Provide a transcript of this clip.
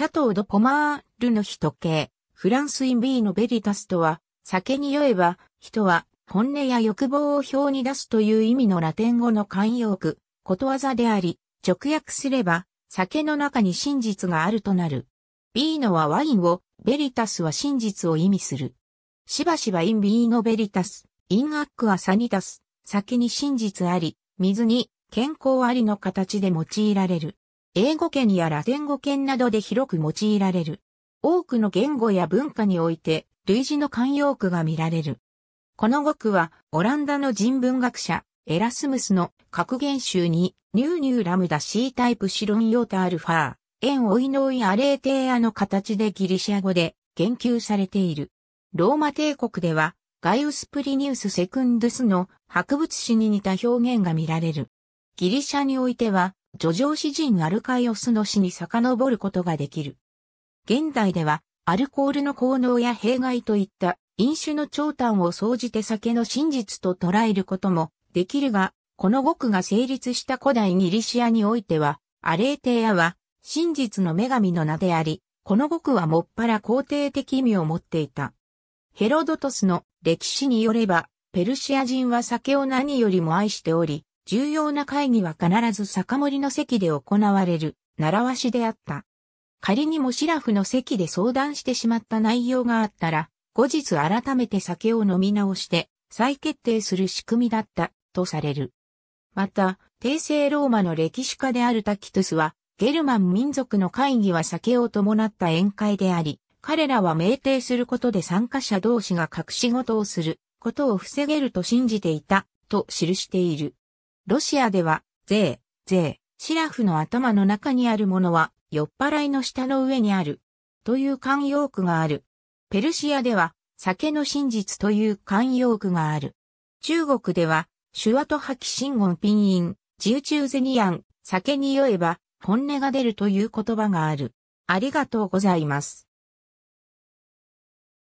シャトー・ド・ポマールの日時計、フランス・イン・ビーのベリタスとは、酒に酔えば、人は、本音や欲望を表に出すという意味のラテン語の慣用句、ことわざであり、直訳すれば、酒の中に真実があるとなる。ビーノはワインを、ベリタスは真実を意味する。しばしばインビーノベリタス、インアックはサニタス、酒に真実あり、水に健康ありの形で用いられる。英語圏やラテン語圏などで広く用いられる。多くの言語や文化において類似の慣用句が見られる。この語句はオランダの人文学者エラスムスの格言集にニューニューラムダ C タイプシロンヨータアルファー、エンオイノイアレーテーアの形でギリシア語で言及されている。ローマ帝国ではガイウス・プリニウス・セクンドゥスの博物誌に似た表現が見られる。ギリシャにおいては叙情詩人アルカイオスの詩に遡ることができる。現代では、アルコールの効能や弊害といった飲酒の長短を総じて酒の真実と捉えることもできるが、この語句が成立した古代ギリシアにおいては、アレーテアは真実の女神の名であり、この語句はもっぱら肯定的意味を持っていた。ヘロドトスの歴史によれば、ペルシア人は酒を何よりも愛しており、重要な会議は必ず酒盛りの席で行われる、習わしであった。仮にもシラフの席で相談してしまった内容があったら、後日改めて酒を飲み直して、再決定する仕組みだった、とされる。また、帝政ローマの歴史家であるタキトゥスは、ゲルマン民族の会議は酒を伴った宴会であり、彼らは命定することで参加者同士が隠し事をすることを防げると信じていた、と記している。ロシアでは、税、税、シラフの頭の中にあるものは、酔っ払いの下の上にある。という慣用句がある。ペルシアでは、酒の真実という慣用句がある。中国では、手話と破棄信言ピンイン、自由中ゼニアン、酒に酔えば、本音が出るという言葉がある。ありがとうございます。